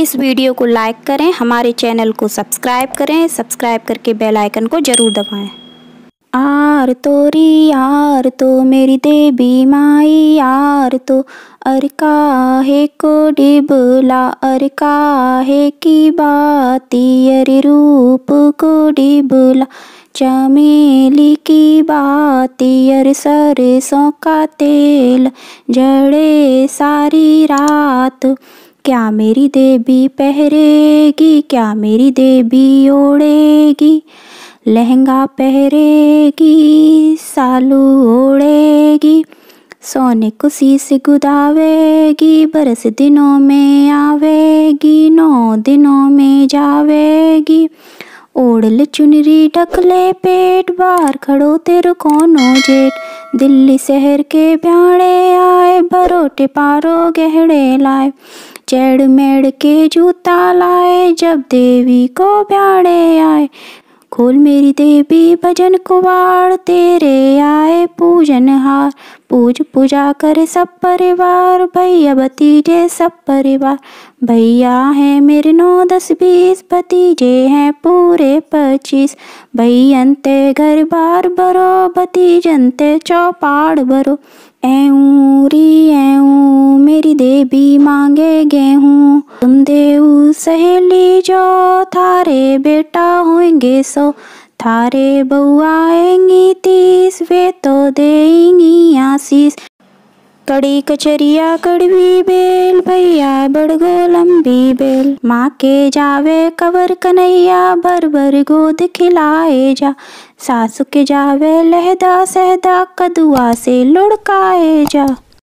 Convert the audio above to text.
इस वीडियो को लाइक करें हमारे चैनल को सब्सक्राइब करें सब्सक्राइब करके बेल आइकन को ज़रूर दबाएं आर तो री आर तो मेरी देवी माई आर तो अर का है को डिबला अर का है की बाती अर रूप को डिबला चमेली की बाती अर सरसों का तेल जड़े सारी रात क्या मेरी देवी पहरेगी क्या मेरी देवी ओढ़ेगी लहंगा पहरेगी सालू ओढ़ेगी सोने को शीस गुदावेगी बरस दिनों में आवेगी नौ दिनों में जावेगी ओढ़ल चुनरी ढकले पेट बार खड़ो तेरे कोनो जेठ दिल्ली शहर के ब्याणे आए भरोटे पारो गहड़े लाए चेड़ मेड़ के जूता लाए जब देवी को प्याड़े आए खोल मेरी देवी भजन कुवार तेरे आए पूजन हार पूज पूजा कर सब परिवार भैया भतीजे सब परिवार भैया है मेरे नौ दस बीस भतीजे हैं पूरे पच्चीस भैयांते घर बार बरो भतीजनते चौपाड़ बरो ऐ ऊरी ऐ भी मांगे गेहूँ तुम देव सहेली जो थारे बेटा होंगे सो थारे बहु आएंगी तीस वे तो देंगी आशीष कड़ी कचरिया कड़वी बेल भैया बड़गो लंबी बेल माँ के जावे कवर कन्हैया भर भर गोद खिलाए जा सासु के जावे लहदा सहदा कदुआ से लुढ़काए जा